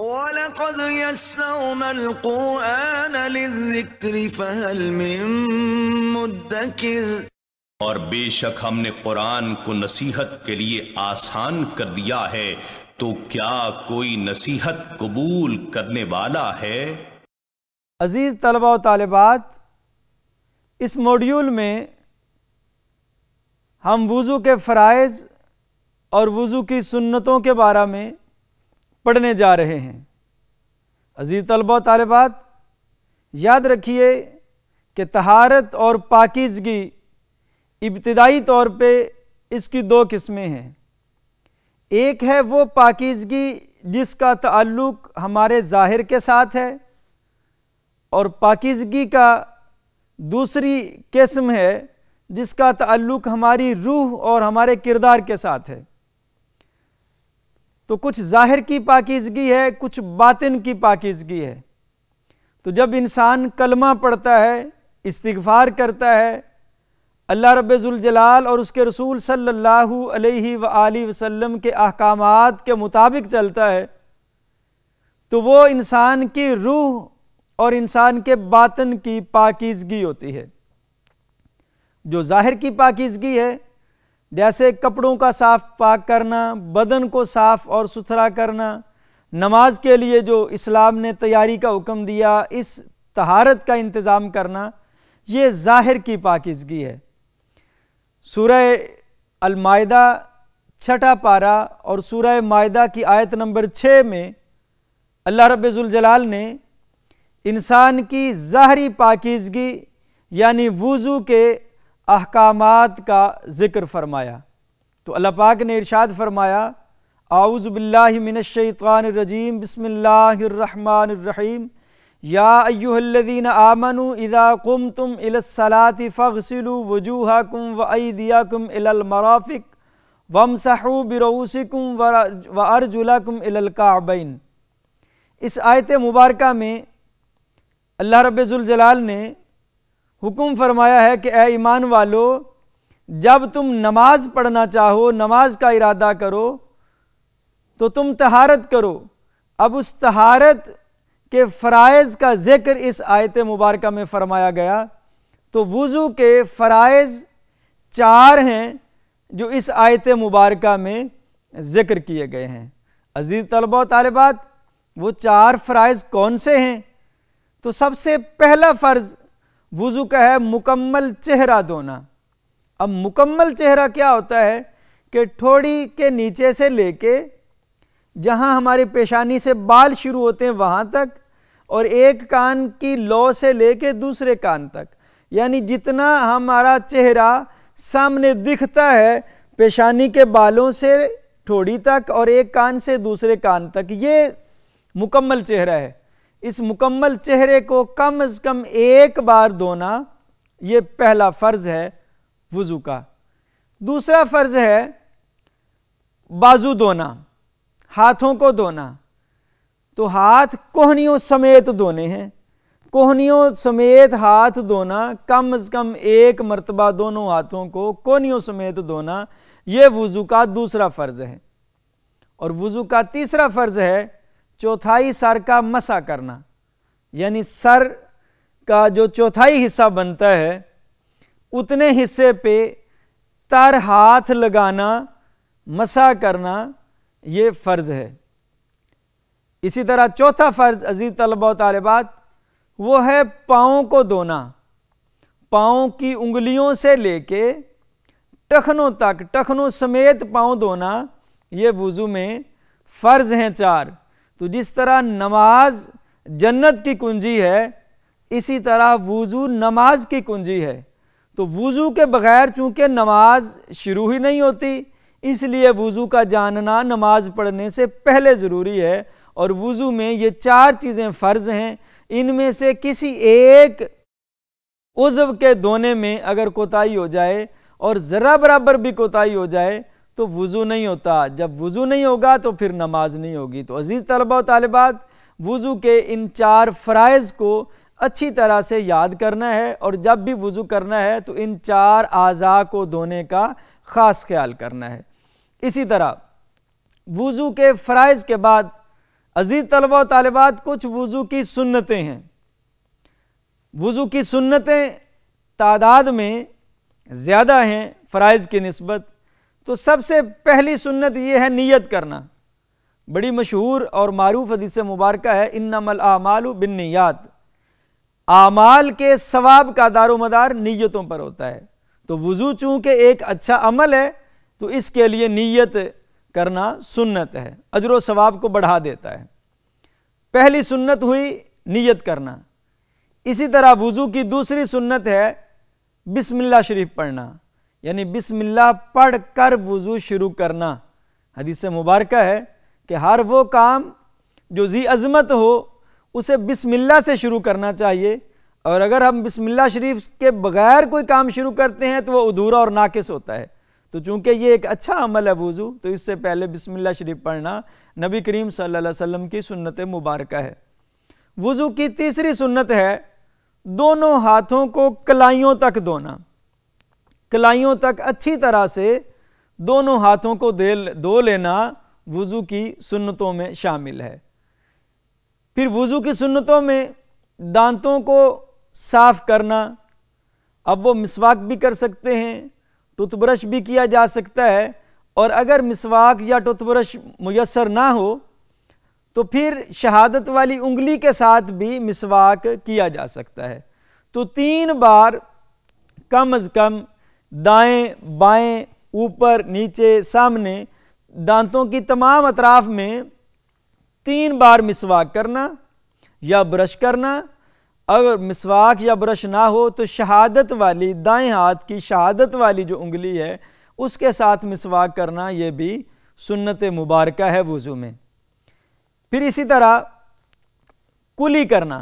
ولقد يسرنا القرآن للذكر فهل من مدكر और बेशक हमने कुरान को नसीहत के लिए आसान कर दिया है तो क्या कोई नसीहत कबूल करने वाला है अजीज़ तलबा तलबात इस मॉड्यूल में हम वज़ू के फ़रज़ और वज़ू की सुन्नतों के बारे में पढ़ने जा रहे हैं अज़ीज़ तलबा तलबात याद रखिए कि तहारत और पाकिजगी इब्तदाई तौर पे इसकी दो किस्में हैं एक है वो पाकिजगी जिसका ताल्लुक़ हमारे ज़ाहिर के साथ है और पाकिजगी का दूसरी किस्म है जिसका ताल्लुक़ हमारी रूह और हमारे किरदार के साथ है तो कुछ ज़ाहिर की पाकिजगी है कुछ बातिन की पाकिजगी है तो जब इंसान कलमा पढ़ता है इस्तगफ़ार करता है अल्लाह रब्ज़ुलजलाल और उसके रसूल सल्लल्लाहु अलैहि वसल्लम के अहकाम के मुताबिक चलता है तो वो इंसान की रूह और इंसान के बातन की पाकिजगी होती है जो ज़ाहिर की पाकिजगी है जैसे कपड़ों का साफ पाक करना बदन को साफ और सुथरा करना नमाज के लिए जो इस्लाम ने तैयारी का हुक्म दिया इस तहारत का इंतज़ाम करना ये ज़ाहिर की पाकिजगी है सूरह अलमायदा छठा पारा और सूरह मायदा की आयत नंबर छः में अल्लाह रब्ज़ुलजलाल ने इंसान की ज़ाहरी पाकिजगी यानी वज़ू के अहकाम का ज़िक्र फरमाया तो अल्लाह पाक ने इरशाद फरमाया आउज़बिल्लिमिनशैतरजीम बसमीम या अयुल्लिन आमन इदा कुम तुम इलसलाति फ़सलु वजूहा कुम वदिया कुम इलमराफ़िक वमसहू बिरऊसिकुम व अर्जुलकुम इलकाबैन इस आयत मुबारक में अल्लाह रब्ज़ुलजलाल ने हुक्म फरमाया है कि ए ईमान वालो जब तुम नमाज पढ़ना चाहो नमाज का इरादा करो तो तुम तहारत करो अब उस तहारत के फ़रज़ का ज़िक्र इस आयत मुबारक में फ़रमाया गया तो वज़ू के फ़रज़ चार हैं जो इस आयत मुबारक में ज़िक्र किए गए हैं अज़ीज़ तलबा तलबात वो चार फ़रज़ कौन से हैं तो सबसे पहला फ़र्ज़ वज़ू का है मुकम्मल चेहरा धोना अब मुकम्मल चेहरा क्या होता है कि ठोड़ी के नीचे से लेके जहाँ हमारी पेशानी से बाल शुरू होते हैं वहाँ तक और एक कान की लौ से लेके दूसरे कान तक यानी जितना हमारा चेहरा सामने दिखता है पेशानी के बालों से ठोड़ी तक और एक कान से दूसरे कान तक ये मुकम्मल चेहरा है इस मुकम्मल चेहरे को कम अज़ कम एक बार धोना यह पहला फ़र्ज़ है वज़ू का दूसरा फ़र्ज़ है बाजू धोना हाथों को धोना तो हाथ कोहनियों समेत धोने हैं कोहनियों समेत हाथ धोना कम अज़ कम एक मरतबा दोनों हाथों को कोहनियों समेत धोना यह वज़ू का दूसरा फ़र्ज़ है और वज़ू का तीसरा फ़र्ज़ है चौथाई सर का मसा करना यानी सर का जो चौथाई हिस्सा बनता है उतने हिस्से पे तर हाथ लगाना मसा करना ये फ़र्ज है इसी तरह चौथा फ़र्ज अजीज़ तलबा तलबात वो है पाँव को धोना पाँव की उंगलियों से लेके टखनों तक टखनों समेत पाँव धोना ये वज़ू में फ़र्ज़ हैं चार तो जिस तरह नमाज जन्नत की कुंजी है इसी तरह वज़ू नमाज की कुंजी है तो वज़ू के बग़ैर चूँकि नमाज शुरू ही नहीं होती इसलिए वज़ू का जानना नमाज पढ़ने से पहले ज़रूरी है और वज़ू में ये चार चीज़ें फ़र्ज़ हैं इनमें से किसी एक उज्व के दोने में अगर कोताही हो जाए और ज़रा बराबर भी कोताही हो जाए तो वज़ू नहीं होता जब वज़ू नहीं होगा तो फिर नमाज नहीं होगी तो अज़ीज़ तलबा और तालबात वज़ू के इन चार फ़रज़ को अच्छी तरह से याद करना है और जब भी वज़ू करना है तो इन चार अज़ा को धोने का ख़ास ख्याल करना है इसी तरह वज़ू के फ़रज़ के बाद अजीज़ तलबा तलबात कुछ वज़ू की सुन्नतें हैं वज़ू की सुन्नतें तादाद में ज़्यादा हैं फ़रज़ की नस्बत तो सबसे पहली सुन्नत ये है नीयत करना बड़ी मशहूर और मरूफ हदीस मुबारक है इन नमल आमाल बिन नियात आमाल के सवाब का दारोमदार नीयतों पर होता है तो वज़ू चूंकि एक अच्छा अमल है तो इसके लिए नीयत करना सुन्नत है अजर सवाब को बढ़ा देता है पहली सुन्नत हुई नीयत करना इसी तरह वज़ू की दूसरी सुन्नत है बिस्मिल्ला शरीफ पढ़ना यानी बिसमिल्ला पढ़ कर वज़ू शुरू करना हदीस मुबारक है कि हर वो काम जो जी अज़मत हो उसे बिसमिल्ला से शुरू करना चाहिए और अगर हम बिसमिल्ला शरीफ के बगैर कोई काम शुरू करते हैं तो वह अधूरा और नाकिस होता है तो चूंकि ये एक अच्छा अमल है वज़ू तो इससे पहले बिसमिल्ला शरीफ पढ़ना नबी करीम सल्लल्लाहु अलैहि वसल्लम की सुन्नत मुबारक है वज़ू की तीसरी सुन्नत है दोनों हाथों को कलाइयों तक धोना कलाइयों तक अच्छी तरह से दोनों हाथों को दे धो लेना वज़ू की सुन्नतों में शामिल है फिर वज़ू की सुन्नतों में दांतों को साफ़ करना अब वो मिसवाक भी कर सकते हैं टूथब्रश भी किया जा सकता है और अगर मिसवाक या टूथब्रश मैसर ना हो तो फिर शहादत वाली उंगली के साथ भी मिसवाक किया जा सकता है तो तीन बार कम अज़ कम दाएं बाएं ऊपर नीचे सामने दांतों की तमाम अतराफ में तीन बार मिसवाक करना या ब्रश करना अगर मिसवाक या ब्रश ना हो तो शहादत वाली दाएं हाथ की शहादत वाली जो उंगली है उसके साथ मिसवाक करना ये भी सुन्नत मुबारक है वज़ू में फिर इसी तरह कुली करना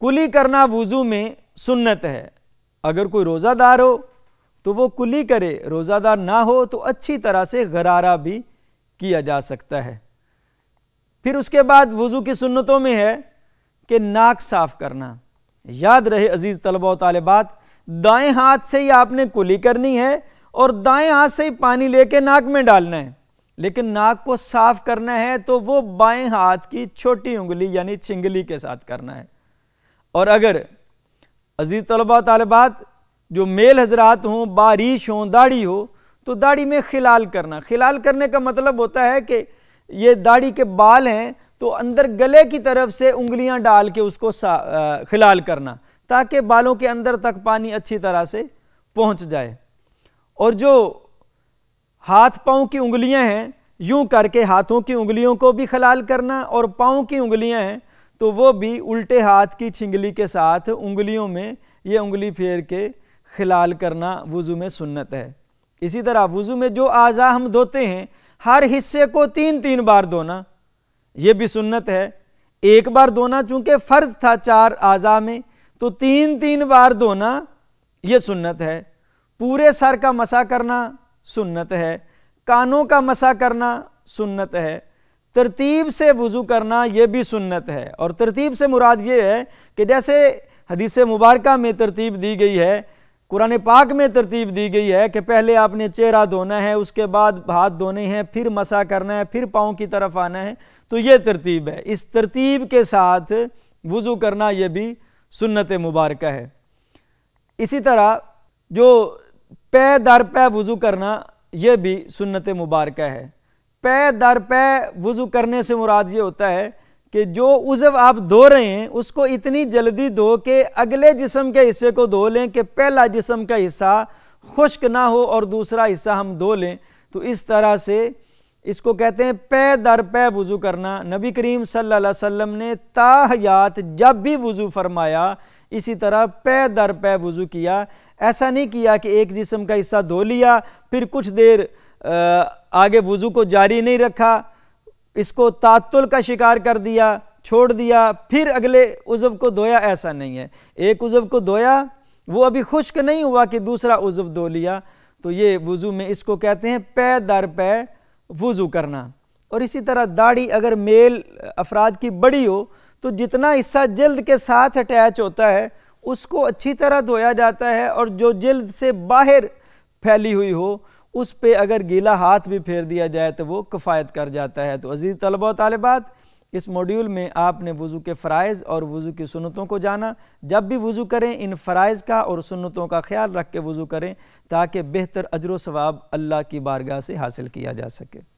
कुली करना वज़ू में सुन्नत है अगर कोई रोज़ादार हो तो वो कुली करे रोज़ादार ना हो तो अच्छी तरह से गरारा भी किया जा सकता है फिर उसके बाद वज़ू की सुन्नतों में है कि नाक साफ़ करना याद रहे अज़ीज़ तलबा तलबात दाएं हाथ से ही आपने कुली करनी है और दाएं हाथ से ही पानी लेके नाक में डालना है लेकिन नाक को साफ करना है तो वो बाएं हाथ की छोटी उंगली यानी छिंगली के साथ करना है और अगर अजीज़ तलबा तलबात जो मेल हजरात हों बारिश हों दाढ़ी हो तो दाढ़ी में खिलाल करना खिलाल करने का मतलब होता है कि ये दाढ़ी के बाल हैं तो अंदर गले की तरफ से उंगलियां डाल के उसको खिलाल करना ताकि बालों के अंदर तक पानी अच्छी तरह से पहुंच जाए और जो हाथ पाँव की उंगलियां हैं यूं करके हाथों की उंगलियों को भी खलाल करना और पाँव की उंगलियां हैं तो वो भी उल्टे हाथ की छिंगली के साथ उंगलियों में ये उंगली फेर के खिलाल करना वज़ू में सुन्नत है इसी तरह वज़ू में जो आज़ा हम धोते हैं हर हिस्से को तीन तीन बार धोना ये भी सुन्नत है एक बार धोना चूँकि फ़र्ज़ था चार आज़ा में तो तीन तीन बार धोना ये सुन्नत है पूरे सर का मसा करना सुन्नत है कानों का मसा करना सुन्नत है तरतीब से वज़ू करना ये भी सुन्नत है और तरतीब से मुराद ये है कि जैसे हदीस मुबारक में तरतीब दी गई है कुरान पाक में तरतीब दी गई है कि पहले आपने चेहरा धोना है उसके बाद हाथ धोने हैं फिर मसा करना है फिर पाँव की तरफ आना है तो ये तरतीब है इस तरतीब के साथ वज़ू करना यह भी सुन्नत मुबारक है इसी तरह जो पै दर पै वज़ू करना यह भी सुन्नत मुबारक है पै दर पै वज़ू करने से मुराद ये होता है कि जो उजव आप धो रहे हैं उसको इतनी जल्दी धो के अगले जिसम के हिस्से को धो लें कि पहला जिसम का हिस्सा खुश्क ना हो और दूसरा हिस्सा हम धो लें तो इस तरह से इसको कहते हैं पै दर पै वज़ू करना नबी करीम सल्लल्लाहु अलैहि वसल्लम ने ताहयात जब भी वज़ू फरमाया इसी तरह पै दर पै वज़ू किया ऐसा नहीं किया कि एक जिसम का हिस्सा धो लिया फिर कुछ देर आगे वज़ू को जारी नहीं रखा इसको तातुल का शिकार कर दिया छोड़ दिया फिर अगले उज़व को धोया ऐसा नहीं है एक उज़व को धोया वो अभी खुश्क नहीं हुआ कि दूसरा उज़व धो लिया तो ये वज़ू में इसको कहते हैं पै दर पै वज़ू करना और इसी तरह दाढ़ी अगर मेल अफराद की बड़ी हो तो जितना हिस्सा जल्द के साथ अटैच होता है उसको अच्छी तरह धोया जाता है और जो जल्द से बाहर फैली हुई हो उस पर अगर गीला हाथ भी फेर दिया जाए तो वो किफ़ायत कर जाता है तो अज़ीज़ तलबा तालबात इस मॉड्यूल में आपने वज़ू के फ़रज़ और वज़ू की सुनतों को जाना जब भी वज़ू करें इन फ़रज़ का और सुनतों का ख्याल रख के वज़ू करें ताकि बेहतर अजर स्वाब अल्लाह की बारगाह से हासिल किया जा सके